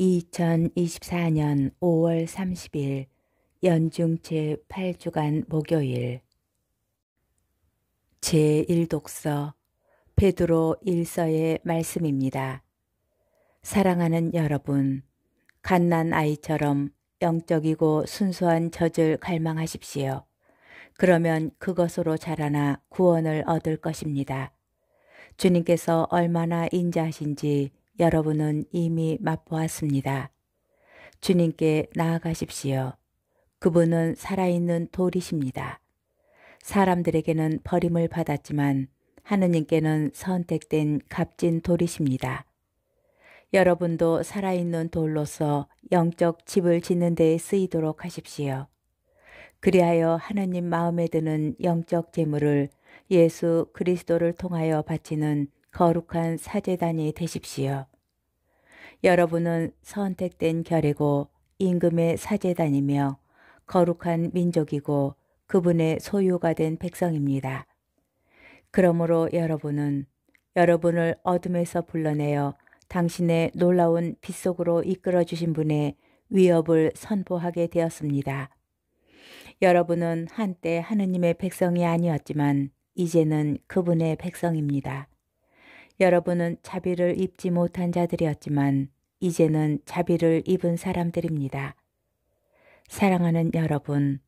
2024년 5월 30일 연중 제8주간 목요일 제1독서 베드로 일서의 말씀입니다. 사랑하는 여러분, 갓난 아이처럼 영적이고 순수한 젖을 갈망하십시오. 그러면 그것으로 자라나 구원을 얻을 것입니다. 주님께서 얼마나 인자하신지 여러분은 이미 맛보았습니다. 주님께 나아가십시오. 그분은 살아있는 돌이십니다. 사람들에게는 버림을 받았지만 하느님께는 선택된 값진 돌이십니다. 여러분도 살아있는 돌로서 영적 집을 짓는 데에 쓰이도록 하십시오. 그리하여 하느님 마음에 드는 영적 재물을 예수 그리스도를 통하여 바치는 거룩한 사제단이 되십시오. 여러분은 선택된 결이고 임금의 사제단이며 거룩한 민족이고 그분의 소유가 된 백성입니다. 그러므로 여러분은 여러분을 어둠에서 불러내어 당신의 놀라운 빛 속으로 이끌어 주신 분의 위협을 선포하게 되었습니다. 여러분은 한때 하느님의 백성이 아니었지만 이제는 그분의 백성입니다. 여러분은 자비를 입지 못한 자들이었지만 이제는 자비를 입은 사람들입니다. 사랑하는 여러분,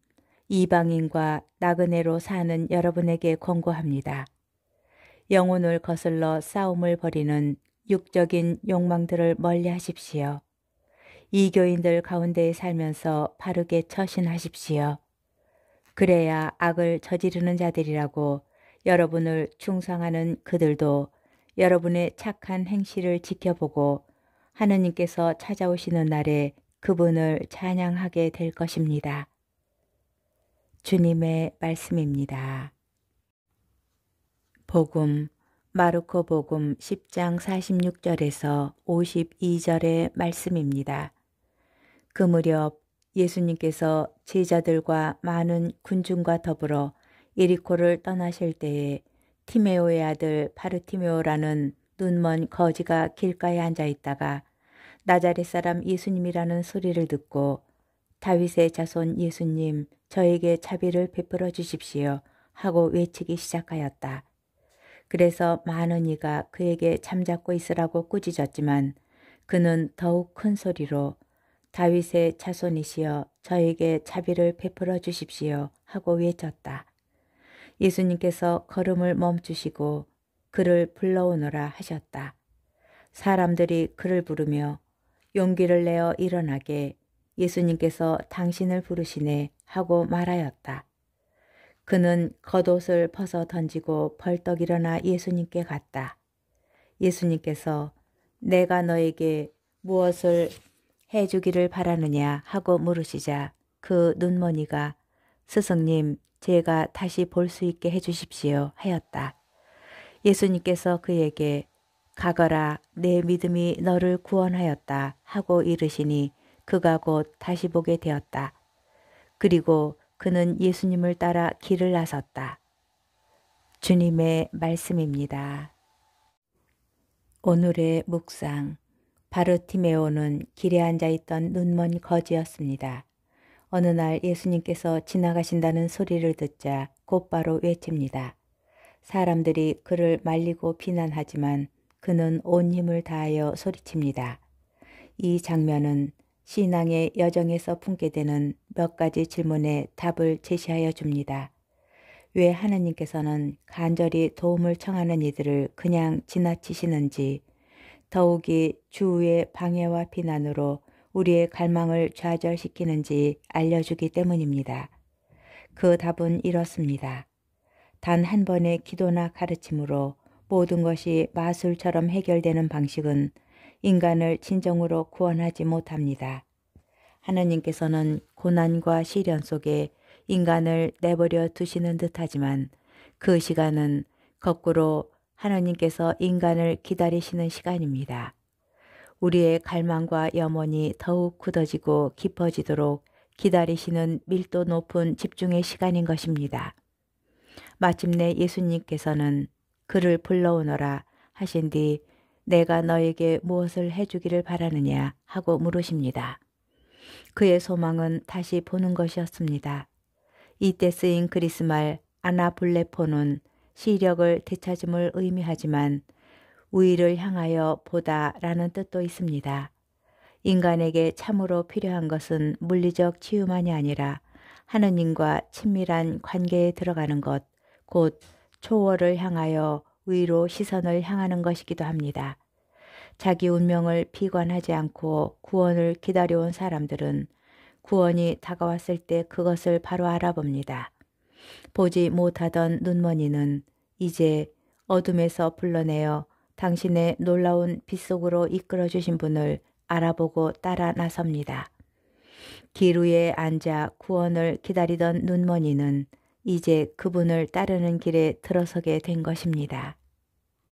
이방인과 나그네로 사는 여러분에게 권고합니다. 영혼을 거슬러 싸움을 벌이는 육적인 욕망들을 멀리 하십시오. 이교인들 가운데에 살면서 바르게 처신하십시오. 그래야 악을 저지르는 자들이라고 여러분을 충성하는 그들도 여러분의 착한 행실을 지켜보고 하느님께서 찾아오시는 날에 그분을 찬양하게 될 것입니다. 주님의 말씀입니다. 복음 마르코 복음 10장 46절에서 52절의 말씀입니다. 그 무렵 예수님께서 제자들과 많은 군중과 더불어 예리코를 떠나실 때에 티메오의 아들 파르티메오라는 눈먼 거지가 길가에 앉아 있다가 나자렛 사람 예수님이라는 소리를 듣고 다윗의 자손 예수님 저에게 자비를 베풀어 주십시오 하고 외치기 시작하였다. 그래서 많은 이가 그에게 잠자고 있으라고 꾸짖었지만 그는 더욱 큰 소리로 다윗의 자손이시여 저에게 자비를 베풀어 주십시오 하고 외쳤다. 예수님께서 걸음을 멈추시고 그를 불러오너라 하셨다. 사람들이 그를 부르며 용기를 내어 일어나게 예수님께서 당신을 부르시네 하고 말하였다. 그는 겉옷을 벗어 던지고 벌떡 일어나 예수님께 갔다. 예수님께서 내가 너에게 무엇을 해주기를 바라느냐 하고 물으시자 그 눈머니가 스승님, 제가 다시 볼 수 있게 해주십시오 하였다. 예수님께서 그에게 가거라 내 믿음이 너를 구원하였다 하고 이르시니 그가 곧 다시 보게 되었다. 그리고 그는 예수님을 따라 길을 나섰다. 주님의 말씀입니다. 오늘의 묵상 바르티메오는 길에 앉아 있던 눈먼 거지였습니다. 어느 날 예수님께서 지나가신다는 소리를 듣자 곧바로 외칩니다. 사람들이 그를 말리고 비난하지만 그는 온 힘을 다하여 소리칩니다. 이 장면은 신앙의 여정에서 품게 되는 몇 가지 질문에 답을 제시하여 줍니다. 왜 하나님께서는 간절히 도움을 청하는 이들을 그냥 지나치시는지 더욱이 주의 방해와 비난으로 우리의 갈망을 좌절시키는지 알려주기 때문입니다. 그 답은 이렇습니다. 단 한 번의 기도나 가르침으로 모든 것이 마술처럼 해결되는 방식은 인간을 진정으로 구원하지 못합니다. 하나님께서는 고난과 시련 속에 인간을 내버려 두시는 듯하지만 그 시간은 거꾸로 하나님께서 인간을 기다리시는 시간입니다. 우리의 갈망과 염원이 더욱 굳어지고 깊어지도록 기다리시는 밀도 높은 집중의 시간인 것입니다. 마침내 예수님께서는 그를 불러오너라 하신 뒤 내가 너에게 무엇을 해주기를 바라느냐 하고 물으십니다. 그의 소망은 다시 보는 것이었습니다. 이때 쓰인 그리스말 아나블레포는 시력을 되찾음을 의미하지만 위를 향하여 보다라는 뜻도 있습니다. 인간에게 참으로 필요한 것은 물리적 치유만이 아니라 하느님과 친밀한 관계에 들어가는 것, 곧 초월을 향하여 위로 시선을 향하는 것이기도 합니다. 자기 운명을 비관하지 않고 구원을 기다려온 사람들은 구원이 다가왔을 때 그것을 바로 알아봅니다. 보지 못하던 눈먼이는 이제 어둠에서 불러내어 당신의 놀라운 빛속으로 이끌어 주신 분을 알아보고 따라 나섭니다. 길 위에 앉아 구원을 기다리던 눈먼이는 이제 그분을 따르는 길에 들어서게 된 것입니다.